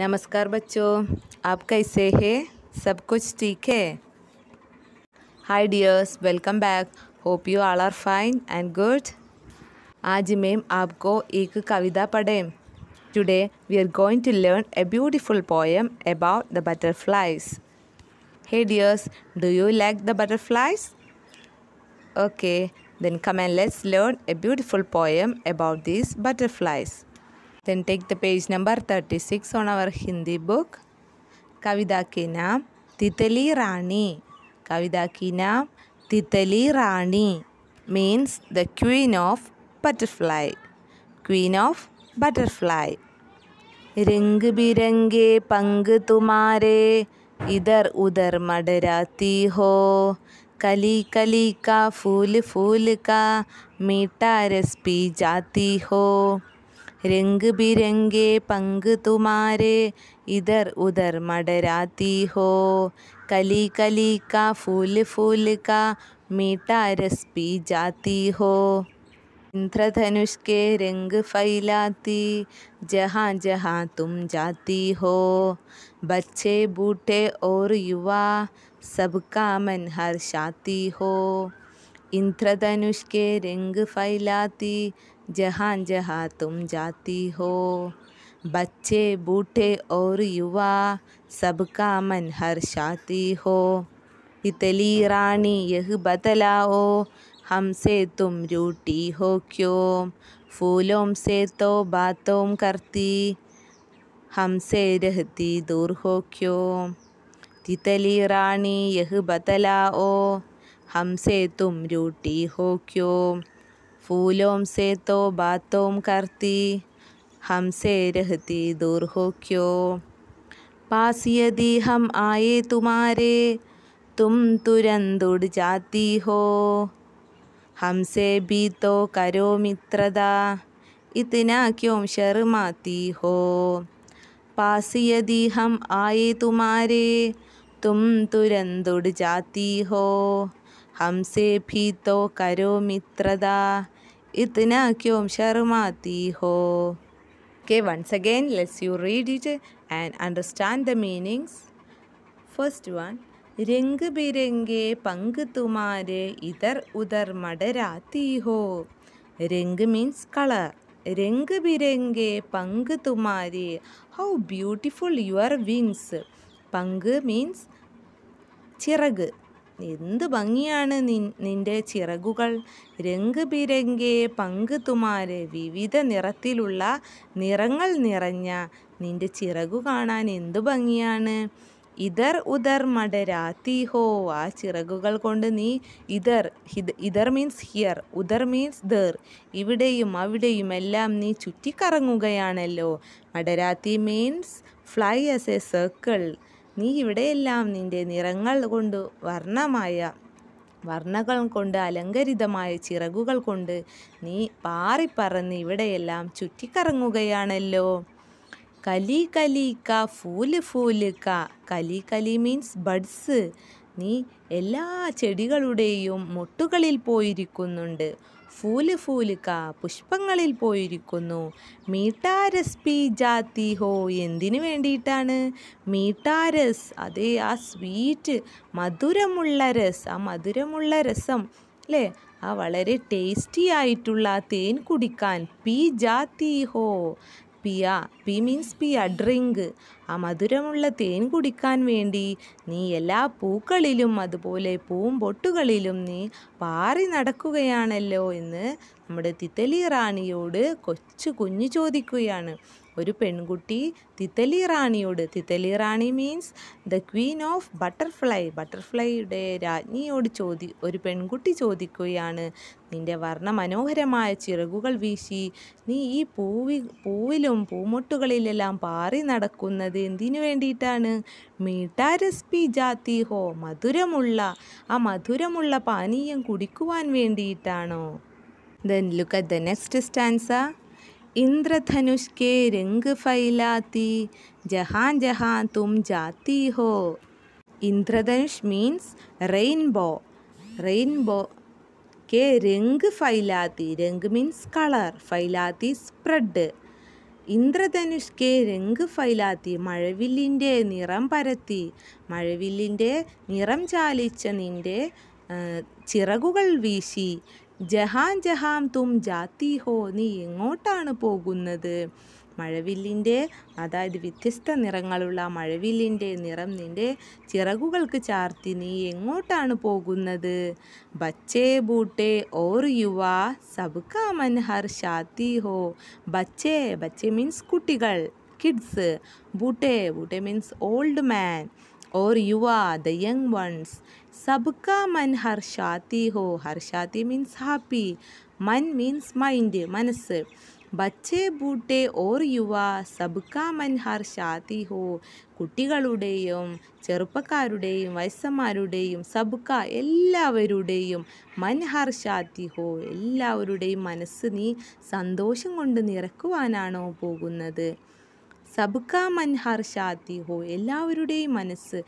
नमस्कार बच्चों आप कैसे हैं सब कुछ ठीक है hi dears welcome back hope you all are fine and good आज मैम आपको एक कविता पढ़ें today we are going to learn a beautiful poem about the butterflies hey dears do you like the butterflies okay then come and let's learn a beautiful poem about this butterflies Then take the page number 36 on our Hindi book. Kavida के naam तितली rani कविता की naam तितली rani means the queen of butterfly. Queen of butterfly. रंग बिरंगे पंग तुम्हारे इधर उधर मडराती हो कली कली का फूल फूल का मीठा रस पी जाती हो रंग बिरंगे पंख तुम्हारे इधर उधर मडराती हो कली कली का फूल फूल का मीठा रस पी जाती हो इंद्रधनुष के रंग फैलाती जहाँ जहाँ तुम जाती हो बच्चे बूढ़े और युवा सबका मन हर्षाती हो इंद्रधनुष के रिंग फैलाती जहाँ जहाँ तुम जाती हो बच्चे बूढ़े और युवा सबका मन हर्षाती हो इतली रानी यह बतलाओ हमसे तुम रूटी हो क्यों फूलों से तो बातों करती हमसे रहती दूर हो क्यों तितली रानी यह बतलाओ हमसे तुम रूटी हो क्यों फूलों से तो बातों करती हमसे रहती दूर हो क्यों पास यदि हम आए तुम्हारे तुम तुरंत उड़ जाती हो हमसे भी तो करो मित्रता इतना क्यों शर्माती हो पास यदि हम आए तुम्हारे तुम तुरंत उड़ जाती हो ഹംസേ ഭീതോ കരോ ഇത്ന ഇത്നാക്യോം ശർമാതി ഹോ okay once again let's you read it and understand the meanings first one രംഗ് ബിരംഗേ പങ്ക് തുമാരെ ഇതർ ഉദർ മടരാത്തി ഹോ രംഗ് മീൻസ് കളർ രംഗ് ബിരംഗേ പങ്ക് തുമാരെ ഹൗ ബ്യൂട്ടിഫുൾ യുവർ വിങ്സ് പങ്ക് മീൻസ് ചിറക് എന്ത് ഭംഗിയാണ് നിൻ്റെ ചിറകുകൾ രംഗ് ബിരംഗേ പങ്ക് തുമാരെ വിവിധ നിറത്തിലുള്ള നിറങ്ങൾ നിറഞ്ഞ നിൻ്റെ ചിറകു കാണാൻ എന്തു ഭംഗിയാണ് ഇതർ ഉദർ മടരാത്തി ഹോ ആ ചിറകുകൾ കൊണ്ട് നീ ഇതർ ഇതർ മീൻസ് ഹിയർ ഉദർ മീൻസ് ദർ ഇവിടെയും അവിടെയും എല്ലാം നീ ചുറ്റിക്കറങ്ങുകയാണല്ലോ മടരാത്തി means fly as a circle നീ ഇവിടെയെല്ലാം നിന്റെ നിറങ്ങൾ കൊണ്ട് വർണ്ണമായ വർണ്ണകൾ കൊണ്ട് അലങ്കരിതമായ ചിറകുകൾ കൊണ്ട് നീ പാറിപ്പറന്ന് ഇവിടെയെല്ലാം ചുറ്റിക്കറങ്ങുകയാണല്ലോ കലി കലി ക ഫൂല് ഫൂല് ക കലി കലി മീൻസ് ബഡ്സ് നീ എല്ലാ ചെടികളുടെയും മുട്ടുകളിൽ പോയിരിക്കുന്നുണ്ട് ഫൂല് ഫൂലുക പുഷ്പങ്ങളിൽ പോയിരിക്കുന്നു മീട്ടാരസ് ജാത്തി ഹോ എന്തിനു വേണ്ടിയിട്ടാണ് മീട്ടാരസ് അതേ ആ സ്വീറ്റ് മധുരമുള്ള രസം ആ മധുരമുള്ള രസം അല്ലേ ആ വളരെ ടേസ്റ്റി ആയിട്ടുള്ള തേൻ കുടിക്കാൻ പി ജാത്തി ഹോ പിയ പി മീൻസ് പിയ ഡ്രിങ്ക് ആ മധുരമുള്ള തേൻ കുടിക്കാൻ വേണ്ടി നീ എല്ലാ പൂക്കളിലും അതുപോലെ പൂമ്പൊട്ടുകളിലും നീ പാറി നടക്കുകയാണല്ലോ എന്ന് നമ്മുടെ തിത്തലി റാണിയോട് കൊച്ചു കുഞ്ഞു ചോദിക്കുകയാണ് ഒരു പെൺകുട്ടി തിത്തലി റാണിയോട് തിത്തലി റാണി means the queen of butterfly ബട്ടർഫ്ലൈയുടെ രാജ്ഞിയോട് ചോദി ഒരു പെൺകുട്ടി ചോദിക്കുകയാണ് നിന്റെ വർണ്ണ മനോഹരമായ ചിറകുകൾ വീശി നീ ഈ പൂവി പൂവിലും പൂമൊട്ടുകളിലെല്ലാം പാറി നടക്കുന്നത് എന്തിനു വേണ്ടിയിട്ടാണ് മീട്ടാരസ്പി ജാത്തി ഹോ മധുരമുള്ള ആ മധുരമുള്ള പാനീയം കുടിക്കുവാൻ വേണ്ടിയിട്ടാണോ then look at the next stanza इंद्रधनुष के रंग फैलाती जहाँ जहाँ तुम जाती हो इंद्रधनुष मीन्स रेनबो रेनबो के रंग फैलाती रंग मीन्स कलर फैलाती स्प्रेड ഇന്ദ്രധനുഷ് കെ രംഗ് ഫൈലാത്തി മഴവില്ലിൻ്റെ നിറം പരത്തി മഴവില്ലിൻ്റെ നിറം ചാലിച്ച നിൻ്റെ ചിറകുകൾ വീശി ജഹാൻ ജഹാം തും ജാത്തി ഹോ നീ എങ്ങോട്ടാണ് പോകുന്നത് മഴവില്ലിൻ്റെ അതായത് വ്യത്യസ്ത നിറങ്ങളുള്ള മഴവില്ലിൻ്റെ നിറം നിൻ്റെ ചിറകുകൾക്ക് ചാർത്തി നീ എങ്ങോട്ടാണ് പോകുന്നത് ബച്ചേ ബൂട്ടേ ഓർ യുവാ സബ്കാ മൻഹർ ഷാത്തി ഹോ ബച്ചേ ബച്ചേ മീൻസ് കുട്ടികൾ കിഡ്സ് ബൂട്ടേ ബൂട്ടേ മീൻസ് ഓൾഡ് മാൻ ഓർ യുവാ ദ യങ് വൺസ് സബ്ക മൻ ഹർഷാത്തി ഹോ ഹർഷാത്തി മീൻസ് ഹാപ്പി മൻ മീൻസ് മൈൻഡ് മനസ്സ് ബച്ചേ ബൂട്ടെ ഓർ യുവ സബ്ക മൻ ഹർഷാത്തി ഹോ കുട്ടികളുടെയും ചെറുപ്പക്കാരുടെയും വയസ്സന്മാരുടെയും സബ്ക എല്ലാവരുടെയും മൻ ഹർഷാത്തി ഹോ എല്ലാവരുടെയും മനസ്സ് നീ സന്തോഷം കൊണ്ട് നിറക്കുവാനാണോ പോകുന്നത് സബ്കാ മൻഹർ ഷാത്തി ഹോ എല്ലാവരുടെയും മനസ്സ്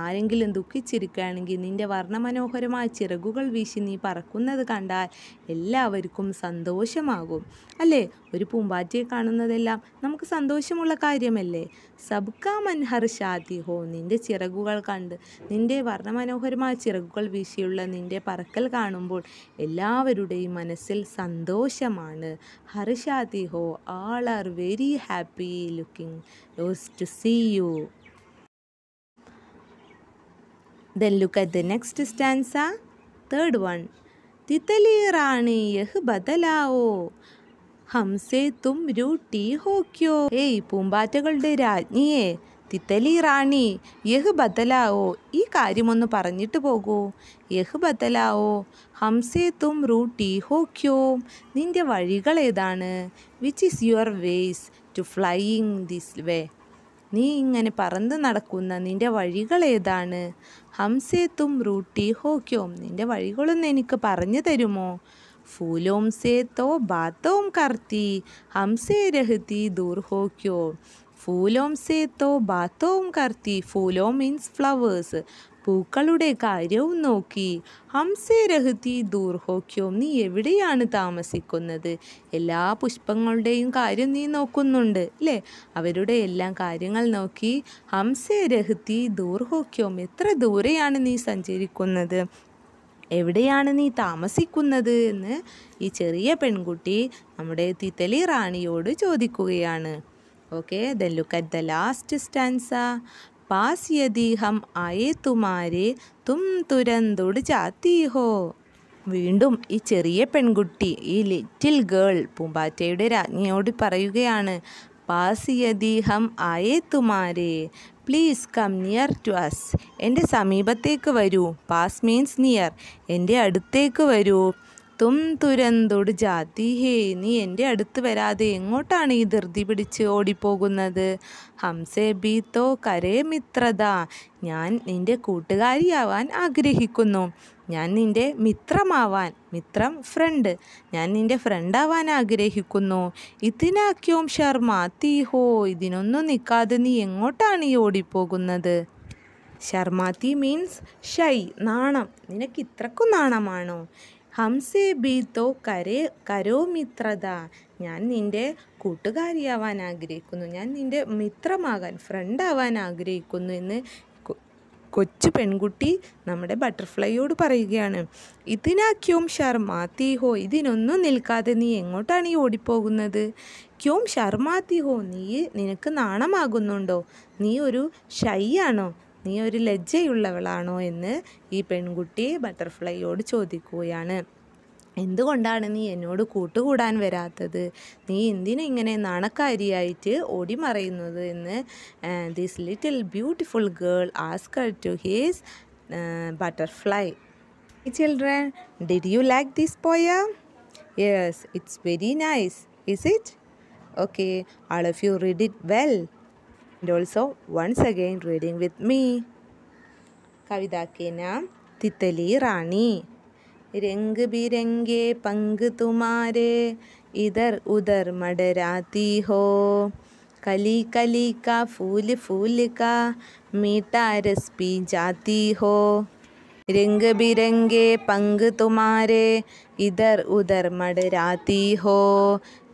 ആരെങ്കിലും ദുഃഖിച്ചിരിക്കുകയാണെങ്കിൽ നിൻ്റെ വർണ്ണമനോഹരമായ ചിറകുകൾ വീശി നീ പറക്കുന്നത് കണ്ടാൽ എല്ലാവർക്കും സന്തോഷമാകും അല്ലേ ഒരു പൂമ്പാറ്റയെ കാണുന്നതെല്ലാം നമുക്ക് സന്തോഷമുള്ള കാര്യമല്ലേ സബ്കാ മൻഹർ ഷാത്തി ഹോ നിൻ്റെ ചിറകുകൾ കണ്ട് നിൻ്റെ വർണ്ണമനോഹരമായ ചിറകുകൾ വീശിയുള്ള നിൻ്റെ പറക്കൽ കാണുമ്പോൾ എല്ലാവരുടെയും മനസ്സിൽ സന്തോഷമാണ് ഹർഷാതി ഹോ all are very happy looking waiting those to see you. Then look at the next stanza. Third one. तितली रानी यह बदलाओ हमसे तुम रूटी हो क्यों ഏയ് പൂമ്പാറ്റകളുടെ രാജ്ഞിയെ തിത്തലി റാണി യഹ് ബദലാവോ ഈ കാര്യമൊന്ന് പറഞ്ഞിട്ട് പോകൂ യഹ് ബദലാവോ ഹംസേ തും റൂട്ടി ഹോ ക്യോ നിൻ്റെ വഴികൾ ഏതാണ് which is your ways to flying this way നീ ഇങ്ങനെ പറന്ന് നടക്കുന്ന നിൻ്റെ വഴികൾ ഏതാണ് ഹംസേ തും റൂട്ടി ഹോ ക്യോം നിൻ്റെ വഴികളൊന്ന് എനിക്ക് പറഞ്ഞു തരുമോ ഫൂലോം സേ തോ ബാത്തോം കർത്തി ഹംസേ രഹതി ദൂർ ഹോക്യോ ഫൂലോം സേത്തോ ബാത്തോം കർത്തി ഫൂലോ മീൻസ് ഫ്ലവേഴ്സ് പൂക്കളുടെ കാര്യവും നോക്കി ഹംസേ രഹത്തി ദൂർഹോക്യോ നീ എവിടെയാണ് താമസിക്കുന്നത് എല്ലാ പുഷ്പങ്ങളുടെയും കാര്യം നീ നോക്കുന്നുണ്ട് അല്ലേ അവരുടെ എല്ലാം കാര്യങ്ങൾ നോക്കി ഹംസേ രഹത്തി ദൂർഹോക്യോ എത്ര ദൂരെയാണ് നീ സഞ്ചരിക്കുന്നത് എവിടെയാണ് നീ താമസിക്കുന്നത് എന്ന് ഈ ചെറിയ പെൺകുട്ടി നമ്മുടെ തിത്തലി റാണിയോട് ചോദിക്കുകയാണ് okay then look at the last stanza പാസ് യദീഹം ആയേ തുമാരെ തും तुम തുരന്തോട് जाती हो വീണ്ടും ഈ ചെറിയ പെൺകുട്ടി ഈ ലിറ്റിൽ ഗേൾ പൂമ്പാറ്റയുടെ രാജ്ഞിയോട് പറയുകയാണ് പാസ് യദീഹം ആയേ തുമാരെ please come near to us എൻ്റെ സമീപത്തേക്ക് വരൂ പാസ് മീൻസ് നിയർ എൻ്റെ അടുത്തേക്ക് വരൂ തും തുരന്തൊടു ജാതി ഹേ നീ എൻ്റെ അടുത്ത് വരാതെ എങ്ങോട്ടാണ് ഈ ധൃതി പിടിച്ച് ഓടിപ്പോകുന്നത് ഹംസേ ബി തോ കരേ മിത്രത ഞാൻ നിൻ്റെ കൂട്ടുകാരിയാവാൻ ആഗ്രഹിക്കുന്നു ഞാൻ നിൻ്റെ മിത്രമാവാൻ മിത്രം ഫ്രണ്ട് ഞാൻ നിൻ്റെ ഫ്രണ്ടാവാൻ ആഗ്രഹിക്കുന്നു ഇതിനാക്യോം ശർമ്മ തീ ഹോ ഇതിനൊന്നും നിൽക്കാതെ നീ എങ്ങോട്ടാണ് ഈ ഓടിപ്പോകുന്നത് ശർമാതി മീൻസ് ഷൈ നാണം നിനക്ക് ഇത്രക്കും നാണമാണോ ഹംസേ ബീത്തോ കരേ കരോ മിത്രത ഞാൻ നിൻ്റെ കൂട്ടുകാരിയാവാൻ ആഗ്രഹിക്കുന്നു ഞാൻ നിൻ്റെ മിത്രമാകാൻ ഫ്രണ്ടാവാൻ ആഗ്രഹിക്കുന്നു എന്ന് കൊച്ചു പെൺകുട്ടി നമ്മുടെ ബട്ടർഫ്ലൈയോട് പറയുകയാണ് ഇതിനാ ക്യോം ഷർമാത്തി ഹോ ഇതിനൊന്നും നിൽക്കാതെ നീ എങ്ങോട്ടാണ് ഈ ഓടിപ്പോകുന്നത് ക്യോം ഷർമാത്തി ഹോ നീ നിനക്ക് നാണമാകുന്നുണ്ടോ നീ ഒരു ഷൈ ആണോ നീ ഒരു ലജ്ജയുള്ളവളാണോ എന്ന് ഈ പെൺകുട്ടി ബട്ടർഫ്ലൈയോട് ചോദിക്കുകയാണ് എന്തുകൊണ്ടാണ് നീ എന്നോട് കൂട്ടുകൂടാൻ വരാത്തത് നീ എന്തിനു ഇങ്ങനെ നാണക്കാരിയായിട്ട് ഓടിമറയുന്നത് എന്ന് this little beautiful girl asked to his butterfly children did you like this poem yes it's very nice is it okay all of you read it well and also once again reading with me കവിത കെ തിത്തലി റാണി രംഗ് ബിരംഗേ പങ്ക് തുമാരേ ഇതർ ഉദർ മടരാത്തി ഹോ കലി കലി കാ ഫൂല് ഫൂല് കാ മീട്ടാ രസ് പി ജാത്തി ഹോ രംഗ് ബിരംഗേ പങ്ക് തുമാരേ ഇതർ ഉദർ मडराती ഹോ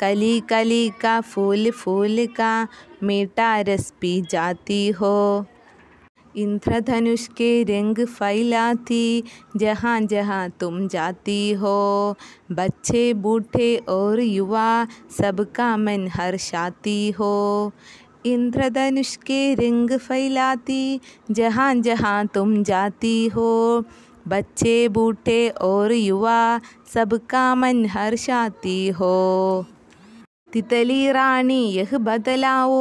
कली कली का फूल फूल का मीठा रस पी जाती हो इंद्रधनुष के रंग फैलाती जहाँ जहाँ तुम जाती हो बच्चे बूढ़े और युवा सबका मन हर्षाती हो इंद्रधनुष के रंग फैलाती जहाँ जहाँ तुम जाती हो बच्चे बूढ़े और युवा सबका मन हर्षाती हो तितली रानी यह बदलाओ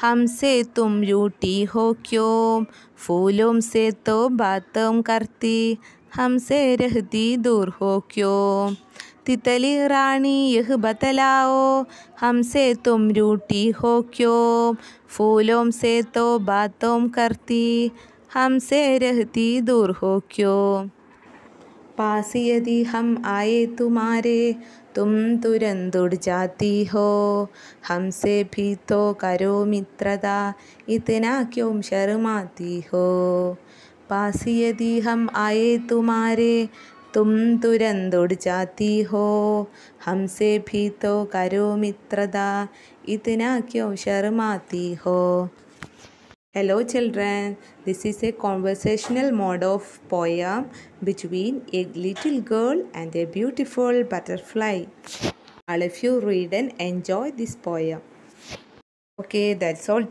हमसे तुम रूटी हो क्यों फूलों से तो बातों करती हमसे रहती दूर हो क्यों तितली रानी यह बतलाओ हमसे तुम रूटी हो क्यों फूलों से तो बातों करती हमसे रहती दूर हो क्यों पास यदि हम आए तुम्हारे तुम तुरंत उड़ जाती हो हमसे भी तो करो मित्रता इतना क्यों शर्माती हो पास यदि हम आए तुम्हारे तुम तुरंत उड़ जाती हो हमसे भी तो करो मित्रता इतना क्यों शर्माती हो Hello children, this is a conversational mode of poem between a little girl and a beautiful butterfly. All of you read and enjoy this poem. Okay, that's all.